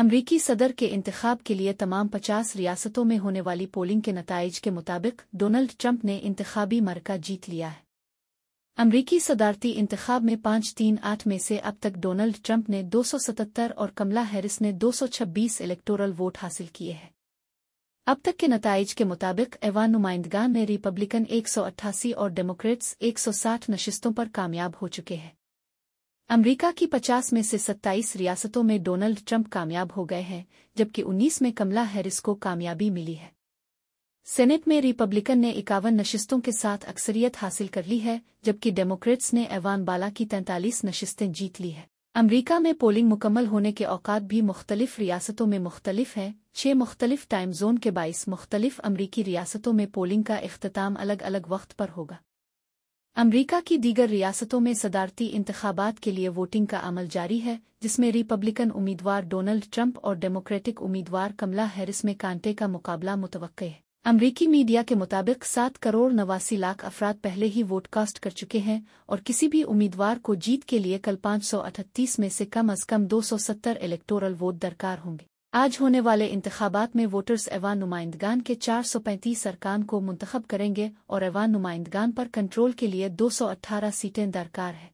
अमरीकी सदर के इंतखब के लिए तमाम पचास रियासतों में होने वाली पोलिंग के नतज के मुताबिक डोनाल्ड ट्रंप ने इंतबी मरका जीत लिया है अमरीकी सदारती इंतखाब में पांच तीन आठ में से अब तक डोनाल्ड ट्रंप ने 277 और कमला हैरिस ने 226 इलेक्टोरल वोट हासिल किए हैं अब तक के नतज के मुताबिक एवान नुमाइंदगान में रिपब्लिकन 188 और डेमोक्रेट्स 160 नशिस्तों पर कामयाब हो चुके हैं अमेरिका की 50 में से 27 रियासतों में डोनाल्ड ट्रंप कामयाब हो गए हैं जबकि 19 में कमला हैरिस को कामयाबी मिली है सेनेट में रिपब्लिकन ने इक्यावन नशिस्तों के साथ अक्सरियत हासिल कर ली है जबकि डेमोक्रेट्स ने एवान बाला की तैंतालीस नशिस्तें जीत ली है अमरीका में पोलिंग मुकम्मल होने के औकात भी मुख्तलिफ रियासतों में मुख्तलिफ हैं छह मुख्तलिफ टाइम जोन के बाईस मुख्तलिफ अमरीकी रियासतों में पोलिंग का अख्ताम अलग अलग वक्त पर होगा अमेरिका की दीगर रियासतों में सदारती इंतबात के लिए वोटिंग का अमल जारी है जिसमें रिपब्लिकन उम्मीदवार डोनाल्ड ट्रंप और डेमोक्रेटिक उम्मीदवार कमला हैरिस में कांटे का मुकाबला मुतवक़ है अमरीकी मीडिया के मुताबिक सात करोड़ नवासी लाख अफराद पहले ही वोट कास्ट कर चुके हैं और किसी भी उम्मीदवार को जीत के लिए कल पाँच सौ अठतीस में से कम अज कम दो सौ सत्तर इलेक्टोरल वोट दरकार होंगे आज होने वाले इंतबात में वोटर्स एवान नुमाइंदगान के 435 अरकान को मुंतखब करेंगे और एवान नुमाइंदगान पर कंट्रोल के लिए 218 सीटें दरकार है